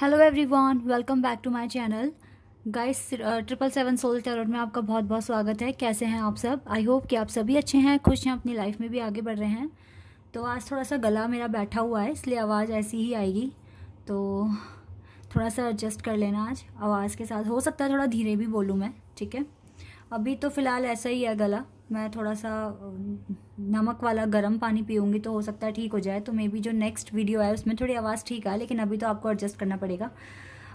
Hello everyone welcome back to my channel guys triple seven soul tarot में आपका बहुत बहुत स्वागत है कैसे हैं आप सब आई होप कि आप सभी अच्छे हैं खुश हैं अपनी लाइफ में भी आगे बढ़ रहे हैं तो आज थोड़ा सा गला मेरा बैठा हुआ है इसलिए आवाज़ ऐसी ही आएगी तो थोड़ा सा एडजस्ट कर लेना आज आवाज़ के साथ हो सकता है थोड़ा धीरे भी बोलूँ मैं ठीक है अभी तो फ़िलहाल ऐसा ही है गला मैं थोड़ा सा नमक वाला गर्म पानी पीऊँगी तो हो सकता है ठीक हो जाए तो मे बी जो नेक्स्ट वीडियो है उसमें थोड़ी आवाज़ ठीक है लेकिन अभी तो आपको एडजस्ट करना पड़ेगा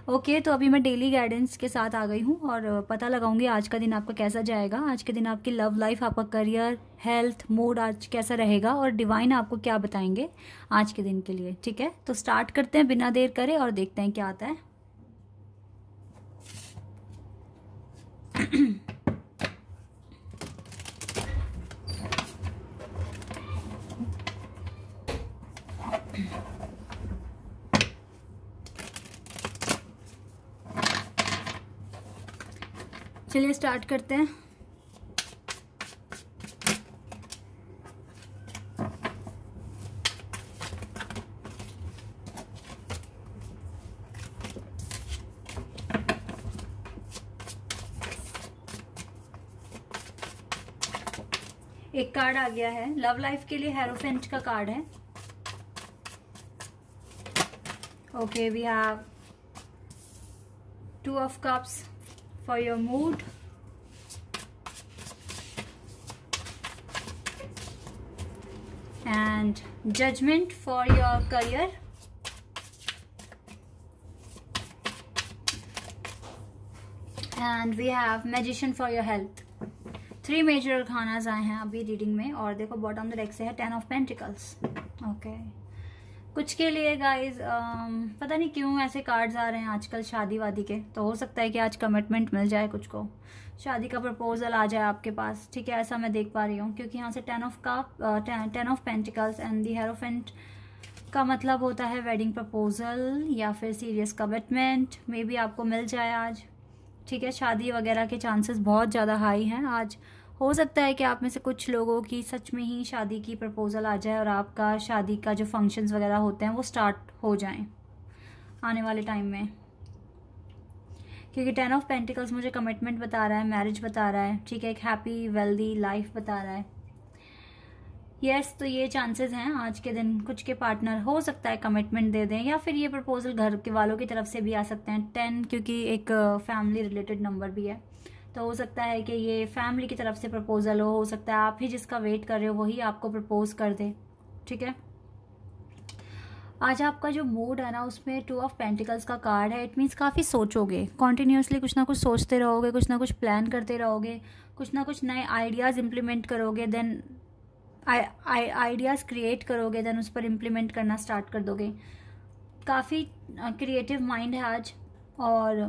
ओके okay, तो अभी मैं डेली गाइडेंस के साथ आ गई हूँ और पता लगाऊंगी आज का दिन आपका कैसा जाएगा आज के दिन आपकी लव लाइफ आपका करियर हेल्थ मूड आज कैसा रहेगा और डिवाइन आपको क्या बताएंगे आज के दिन के लिए ठीक है तो स्टार्ट करते हैं बिना देर करे और देखते हैं क्या आता है चलिए स्टार्ट करते हैं एक कार्ड आ गया है लव लाइफ के लिए हेरोफेंट का कार्ड है okay we have two of cups for your mood and judgment for your career and we have magician for your health three major arcanas आए हैं अभी रीडिंग में और देखो बॉटम द डेक से है ten of pentacles okay okay. कुछ के लिए गाइज um, पता नहीं क्यों ऐसे कार्ड्स आ रहे हैं आजकल शादी वादी के तो हो सकता है कि आज कमिटमेंट मिल जाए कुछ को शादी का प्रपोजल आ जाए आपके पास ठीक है ऐसा मैं देख पा रही हूँ क्योंकि यहाँ से टेन ऑफ का ten of pentacles and the hierophant का मतलब होता है वेडिंग प्रपोजल या फिर सीरियस कमिटमेंट मे बी आपको मिल जाए आज ठीक है शादी वगैरह के चांसेस बहुत ज़्यादा हाई हैं आज हो सकता है कि आप में से कुछ लोगों की सच में ही शादी की प्रपोज़ल आ जाए और आपका शादी का जो फंक्शंस वगैरह होते हैं वो स्टार्ट हो जाएं आने वाले टाइम में क्योंकि टेन ऑफ पेंटिकल्स मुझे कमिटमेंट बता रहा है मैरिज बता रहा है ठीक है एक हैप्पी वेल्दी लाइफ बता रहा है यस yes, तो ये चांसेस हैं आज के दिन कुछ के पार्टनर हो सकता है कमिटमेंट दे दें या फिर ये प्रपोजल घर के वालों की तरफ से भी आ सकते हैं टेन क्योंकि एक फैमिली रिलेटेड नंबर भी है तो हो सकता है कि ये फैमिली की तरफ से प्रपोजल हो हो सकता है आप ही जिसका वेट कर रहे हो वही आपको प्रपोज कर दे ठीक है आज आपका जो मूड है ना उसमें टू ऑफ पेंटिकल्स का कार्ड है इट मीन्स काफ़ी सोचोगे कॉन्टीन्यूसली कुछ ना कुछ सोचते रहोगे कुछ ना कुछ प्लान करते रहोगे कुछ ना कुछ नए आइडियाज़ इम्प्लीमेंट करोगे देन आइडियाज़ क्रिएट करोगे देन उस पर इम्प्लीमेंट करना स्टार्ट कर दोगे काफ़ी क्रिएटिव माइंड है आज और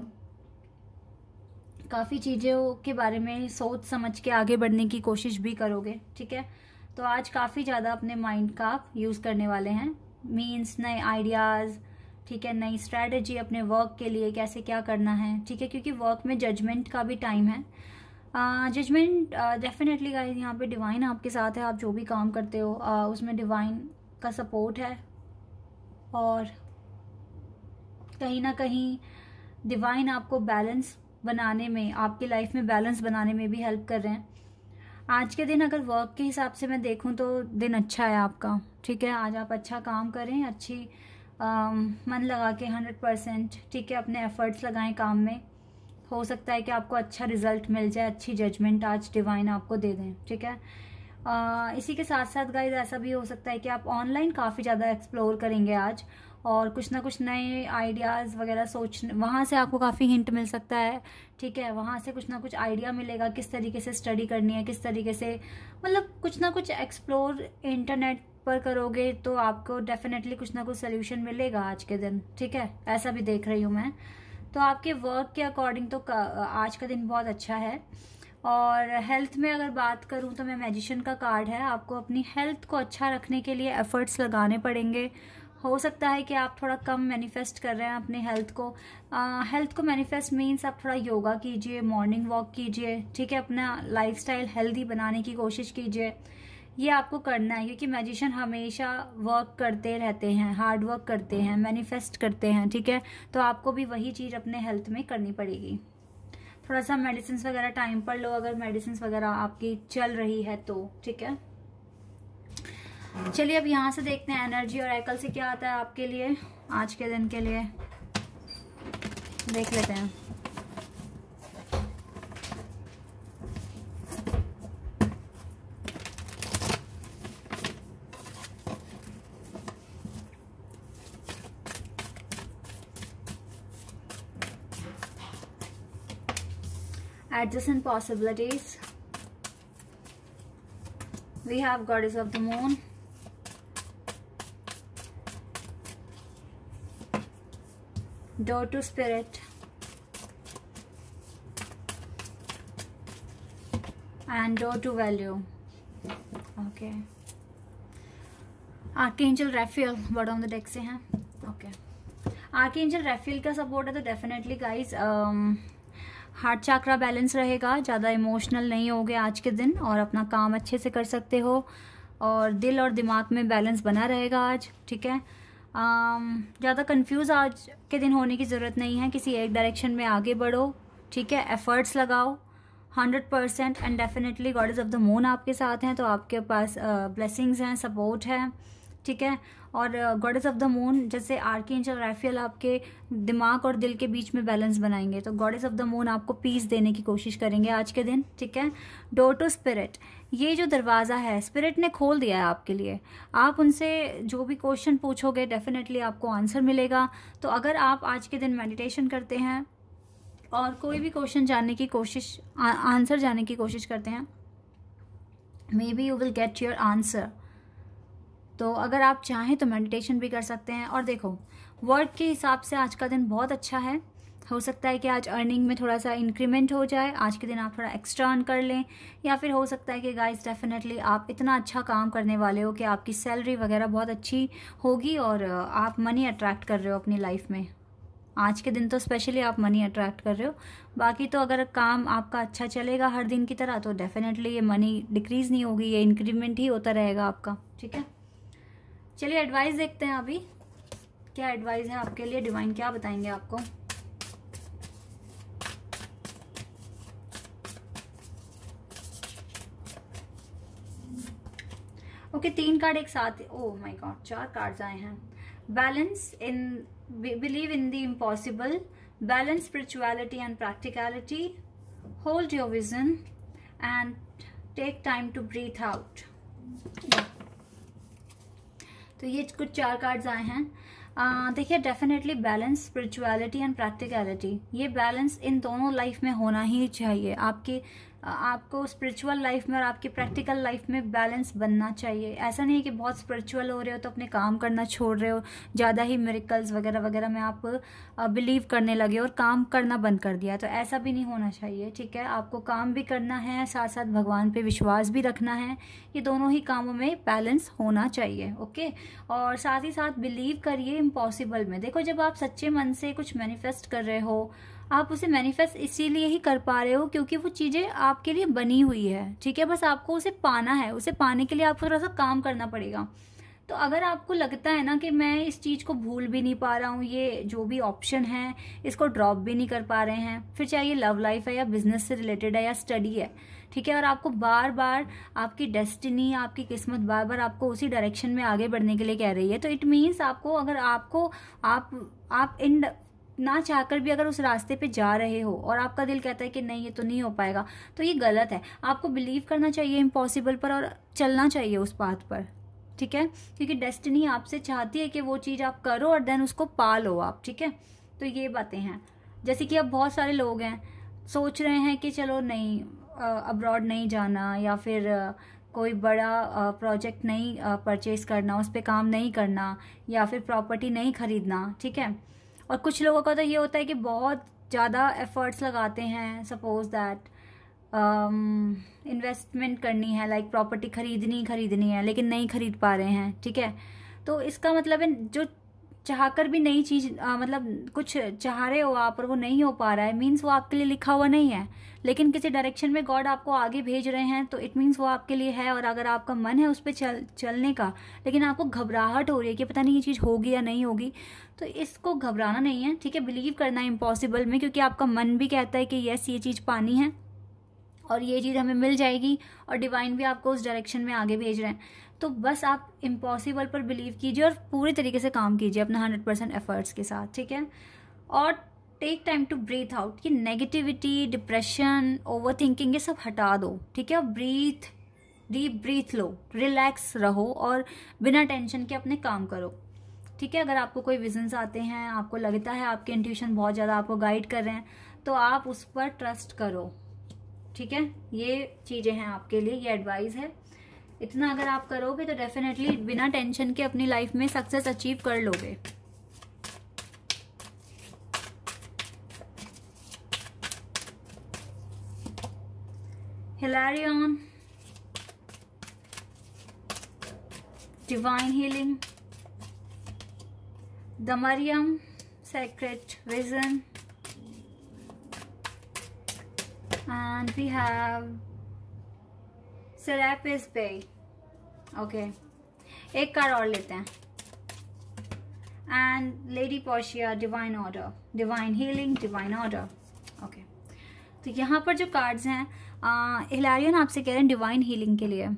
काफ़ी चीज़ों के बारे में सोच समझ के आगे बढ़ने की कोशिश भी करोगे ठीक है तो आज काफ़ी ज़्यादा अपने माइंड का आप यूज़ करने वाले हैं मीन्स नए आइडियाज़ ठीक है नई स्ट्रैटेजी अपने वर्क के लिए कैसे क्या करना है ठीक है क्योंकि वर्क में जजमेंट का भी टाइम है जजमेंट डेफिनेटली गाइस यहाँ पे डिवाइन आपके साथ है आप जो भी काम करते हो uh, उसमें डिवाइन का सपोर्ट है और कहीं ना कहीं डिवाइन आपको बैलेंस बनाने में आपकी लाइफ में बैलेंस बनाने में भी हेल्प कर रहे हैं आज के दिन अगर वर्क के हिसाब से मैं देखूं तो दिन अच्छा है आपका ठीक है आज आप अच्छा काम करें अच्छी आ, मन लगा के हंड्रेड परसेंट ठीक है अपने एफर्ट्स लगाएं काम में हो सकता है कि आपको अच्छा रिजल्ट मिल जाए अच्छी जजमेंट आज डिवाइन आपको दे दें ठीक है आ, इसी के साथ साथ गाइज ऐसा भी हो सकता है कि आप ऑनलाइन काफ़ी ज़्यादा एक्सप्लोर करेंगे आज और कुछ ना कुछ नए आइडियाज़ वगैरह सोच वहाँ से आपको काफ़ी हिंट मिल सकता है ठीक है वहाँ से कुछ ना कुछ आइडिया मिलेगा किस तरीके से स्टडी करनी है किस तरीके से मतलब कुछ ना कुछ एक्सप्लोर इंटरनेट पर करोगे तो आपको डेफिनेटली कुछ ना कुछ सोल्यूशन मिलेगा आज के दिन ठीक है ऐसा भी देख रही हूँ मैं तो आपके वर्क के अकॉर्डिंग तो आज का दिन बहुत अच्छा है और हेल्थ में अगर बात करूँ तो मैं मेजिशन का कार्ड है आपको अपनी हेल्थ को अच्छा रखने के लिए एफर्ट्स लगाने पड़ेंगे हो सकता है कि आप थोड़ा कम मैनिफेस्ट कर रहे हैं अपने हेल्थ को हेल्थ uh, को मैनिफेस्ट मीन्स आप थोड़ा योगा कीजिए मॉर्निंग वॉक कीजिए ठीक है अपना लाइफस्टाइल हेल्दी बनाने की कोशिश कीजिए ये आपको करना है क्योंकि मैजिशियन हमेशा वर्क करते रहते हैं हार्ड वर्क करते हैं मैनिफेस्ट करते हैं ठीक है तो आपको भी वही चीज़ अपने हेल्थ में करनी पड़ेगी थोड़ा सा मेडिसिन वगैरह टाइम पर लो अगर मेडिसिन वगैरह आपकी चल रही है तो ठीक है चलिए अब यहाँ से देखते हैं एनर्जी और एकल से क्या आता है आपके लिए आज के दिन के लिए देख लेते हैं adjacent possibilities we have goddess of the moon to spirit and door to value okay okay angel Raphael word on the deck से हैं ओके एंजल रेफियल का सपोर्ट है तो definitely guys heart chakra balance रहेगा ज़्यादा इमोशनल नहीं होगे आज के दिन और अपना काम अच्छे से कर सकते हो और दिल और दिमाग में बैलेंस बना रहेगा आज ठीक है Um, ज़्यादा कंफ्यूज आज के दिन होने की ज़रूरत नहीं है किसी एक डायरेक्शन में आगे बढ़ो ठीक है एफर्ट्स लगाओ hundred percent and definitely goddess of the moon आपके साथ हैं तो आपके पास ब्लेसिंग्स uh, हैं सपोर्ट है ठीक है और गॉडेस ऑफ द मून जैसे आर्की एंजल राफियल आपके दिमाग और दिल के बीच में बैलेंस बनाएंगे तो गॉडेस ऑफ द मून आपको पीस देने की कोशिश करेंगे आज के दिन ठीक है डोर टू स्पिरिट ये जो दरवाज़ा है स्पिरिट ने खोल दिया है आपके लिए आप उनसे जो भी क्वेश्चन पूछोगे डेफिनेटली आपको आंसर मिलेगा तो अगर आप आज के दिन मेडिटेशन करते हैं और कोई भी क्वेश्चन जानने की कोशिश आंसर जानने की कोशिश करते हैं maybe you will get your answer तो अगर आप चाहें तो मेडिटेशन भी कर सकते हैं और देखो वर्क के हिसाब से आज का दिन बहुत अच्छा है हो सकता है कि आज अर्निंग में थोड़ा सा इंक्रीमेंट हो जाए आज के दिन आप थोड़ा एक्स्ट्रा अर्न कर लें या फिर हो सकता है कि गाइस डेफिनेटली आप इतना अच्छा काम करने वाले हो कि आपकी सैलरी वगैरह बहुत अच्छी होगी और आप मनी अट्रैक्ट कर रहे हो अपनी लाइफ में आज के दिन तो स्पेशली आप मनी अट्रैक्ट कर रहे हो बाकी तो अगर काम आपका अच्छा चलेगा हर दिन की तरह तो डेफिनेटली ये मनी डिक्रीज़ नहीं होगी ये इंक्रीमेंट ही होता रहेगा आपका ठीक है चलिए एडवाइस देखते हैं अभी क्या एडवाइस है आपके लिए डिवाइन क्या बताएंगे आपको ओके okay, तीन कार्ड एक साथ ओ माय गॉड चार कार्ड आए हैं balance in believe in the impossible balance spirituality and practicality hold your vision and take time to breathe out तो ये कुछ चार कार्ड्स आए हैं देखिए definitely balance spirituality and practicality ये बैलेंस इन दोनों लाइफ में होना ही चाहिए आपके आपको स्पिरिचुअल लाइफ में और आपकी प्रैक्टिकल लाइफ में बैलेंस बनना चाहिए ऐसा नहीं है कि बहुत स्पिरिचुअल हो रहे हो तो अपने काम करना छोड़ रहे हो ज़्यादा ही मेरिकल्स वगैरह वगैरह में आप बिलीव करने लगे और काम करना बंद कर दिया तो ऐसा भी नहीं होना चाहिए ठीक है आपको काम भी करना है साथ साथ भगवान पर विश्वास भी रखना है ये दोनों ही कामों में बैलेंस होना चाहिए ओके और साथ ही साथ बिलीव करिए इम्पॉसिबल में देखो जब आप सच्चे मन से कुछ मैनिफेस्ट कर रहे हो आप उसे मैनिफेस्ट इसीलिए ही कर पा रहे हो क्योंकि वो चीज़ें आपके लिए बनी हुई है ठीक है बस आपको उसे पाना है उसे पाने के लिए आपको थोड़ा सा काम करना पड़ेगा तो अगर आपको लगता है ना कि मैं इस चीज़ को भूल भी नहीं पा रहा हूँ ये जो भी ऑप्शन है इसको ड्रॉप भी नहीं कर पा रहे हैं फिर चाहे ये लव लाइफ है या बिजनेस से रिलेटेड है या स्टडी है ठीक है और आपको बार बार आपकी डेस्टिनी आपकी किस्मत बार बार आपको उसी डायरेक्शन में आगे बढ़ने के लिए कह रही है तो इट मीन्स आपको अगर आपको आप आप इन ना चाहकर भी अगर उस रास्ते पे जा रहे हो और आपका दिल कहता है कि नहीं ये तो नहीं हो पाएगा तो ये गलत है आपको बिलीव करना चाहिए इम्पॉसिबल पर और चलना चाहिए उस बात पर ठीक है क्योंकि डेस्टिनी आपसे चाहती है कि वो चीज़ आप करो और देन उसको पा लो आप ठीक है तो ये बातें हैं जैसे कि अब बहुत सारे लोग हैं सोच रहे हैं कि चलो नहीं अब्रॉड नहीं जाना या फिर कोई बड़ा प्रोजेक्ट नहीं परचेज करना उस पर काम नहीं करना या फिर प्रॉपर्टी नहीं खरीदना ठीक है और कुछ लोगों का तो ये होता है कि बहुत ज़्यादा एफर्ट्स लगाते हैं सपोज दैट इन्वेस्टमेंट करनी है लाइक like प्रॉपर्टी खरीदनी खरीदनी है लेकिन नहीं खरीद पा रहे हैं ठीक है तो इसका मतलब है जो चाह कर भी नई चीज़ आ, मतलब कुछ चाह रहे हो आप और वो नहीं हो पा रहा है मीन्स वो आपके लिए लिखा हुआ नहीं है लेकिन किसी डायरेक्शन में गॉड आपको आगे भेज रहे हैं तो इट मीन्स वो आपके लिए है और अगर आपका मन है उस पर चल चलने का लेकिन आपको घबराहट हो रही है कि पता नहीं ये चीज़ होगी या नहीं होगी तो इसको घबराना नहीं है ठीक है बिलीव करना है इम्पॉसिबल में क्योंकि आपका मन भी कहता है कि यस ये चीज़ पानी है और ये चीज़ हमें मिल जाएगी और डिवाइन भी आपको उस डायरेक्शन में आगे भेज रहे हैं तो बस आप इम्पॉसिबल पर बिलीव कीजिए और पूरी तरीके से काम कीजिए अपना हंड्रेड परसेंट एफर्ट्स के साथ ठीक है और take time to breathe out कि नेगेटिविटी डिप्रेशन ओवर थिंकिंग ये सब हटा दो ठीक है ब्रीथ डीप ब्रीथ लो रिलैक्स रहो और बिना टेंशन के अपने काम करो ठीक है अगर आपको कोई विजन्स आते हैं आपको लगता है आपके इंट्यूशन बहुत ज़्यादा आपको गाइड कर रहे हैं तो आप उस पर ट्रस्ट करो ठीक है ये चीज़ें हैं आपके लिए ये एडवाइस है इतना अगर आप करोगे तो डेफिनेटली बिना टेंशन के अपनी लाइफ में सक्सेस अचीव कर लोगे हिलारियन डिवाइन हीलिंग दमरियम sacred vision and and we have Serapis Bay okay एक कार्ड और लेते हैं एंड लेडी पोशिया divine order divine healing divine order okay तो यहाँ पर जो कार्ड्स हैं हिलारियन आपसे कह रहे हैं डिवाइन हीलिंग के लिए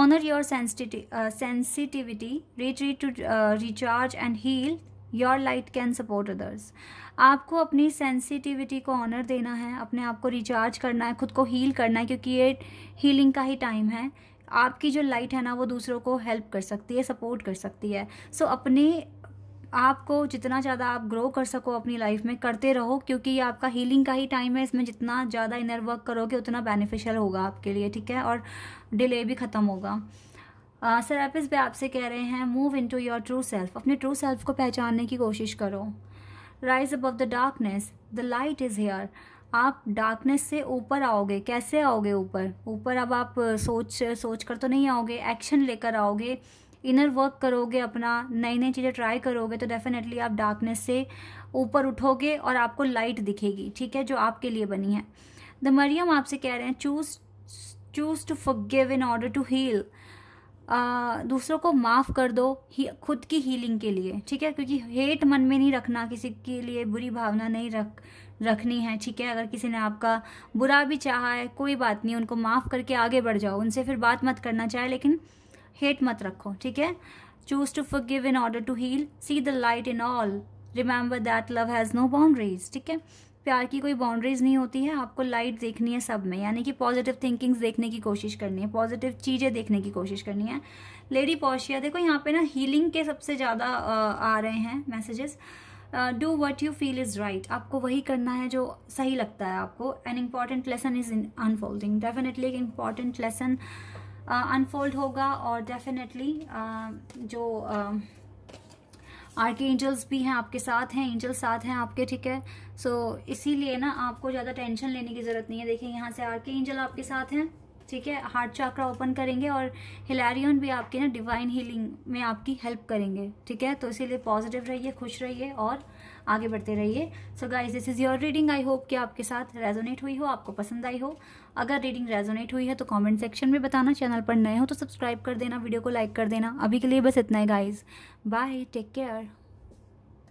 honour your sensitivity retreat to recharge and heal your light can support others आपको अपनी सेंसिटिविटी को ऑनर देना है अपने आप को रिचार्ज करना है खुद को हील करना है क्योंकि ये हीलिंग का ही टाइम है आपकी जो लाइट है ना वो दूसरों को हेल्प कर सकती है सपोर्ट कर सकती है सो so, अपने आपको जितना ज़्यादा आप ग्रो कर सको अपनी लाइफ में करते रहो क्योंकि ये आपका हीलिंग का ही टाइम है इसमें जितना ज़्यादा इनर वर्क करोगे उतना बेनिफिशियल होगा आपके लिए ठीक है और डिले भी ख़त्म होगा सर एपिस भी आपसे कह रहे हैं move into your true self अपने ट्रू सेल्फ को पहचानने की कोशिश करो rise above the darkness the light is here आप डार्कनेस से ऊपर आओगे कैसे आओगे ऊपर ऊपर अब आप सोच सोच कर तो नहीं आओगे एक्शन लेकर आओगे इनर वर्क करोगे अपना नई नई चीज़ें ट्राई करोगे तो डेफिनेटली आप डार्कनेस से ऊपर उठोगे और आपको लाइट दिखेगी ठीक है जो आपके लिए बनी है द मरियम आपसे कह रहे हैं choose choose to forgive in order to heal आ, दूसरों को माफ़ कर दो ही खुद की हीलिंग के लिए ठीक है क्योंकि हेट मन में नहीं रखना किसी के लिए बुरी भावना नहीं रख रखनी है ठीक है अगर किसी ने आपका बुरा भी चाहा है कोई बात नहीं उनको माफ़ करके आगे बढ़ जाओ उनसे फिर बात मत करना चाहे लेकिन हेट मत रखो ठीक है choose to forgive in order to heal see the light in all remember that love has no boundaries ठीक है प्यार की कोई बाउंड्रीज नहीं होती है आपको लाइट देखनी है सब में यानी कि पॉजिटिव थिंकिंग्स देखने की कोशिश करनी है पॉजिटिव चीज़ें देखने की कोशिश करनी है लेडी पॉशिया देखो यहाँ पे ना हीलिंग के सबसे ज़्यादा आ रहे हैं messages do what you feel is right आपको वही करना है जो सही लगता है आपको an important lesson is in unfolding definitely एक इम्पॉर्टेंट लेसन अनफोल्ड होगा और डेफिनेटली uh, जो uh, आर के एंजल्स भी हैं आपके साथ हैं एंजल साथ हैं आपके ठीक है सो so, इसीलिए ना आपको ज़्यादा टेंशन लेने की ज़रूरत नहीं है देखिए यहाँ से आर के एंजल आपके साथ हैं ठीक है हार्ट चाक्रा ओपन करेंगे और हिलेरियन भी आपके ना डिवाइन हीलिंग में आपकी हेल्प करेंगे ठीक है तो इसीलिए पॉजिटिव रहिए खुश रहिए और आगे बढ़ते रहिए so guys this is your reading I hope कि आपके साथ रेजोनेट हुई हो आपको पसंद आई हो अगर रीडिंग रेजोनेट हुई है तो कमेंट सेक्शन में बताना चैनल पर नए हो तो सब्सक्राइब कर देना वीडियो को लाइक कर देना अभी के लिए बस इतना ही गाइज बाय टेक केयर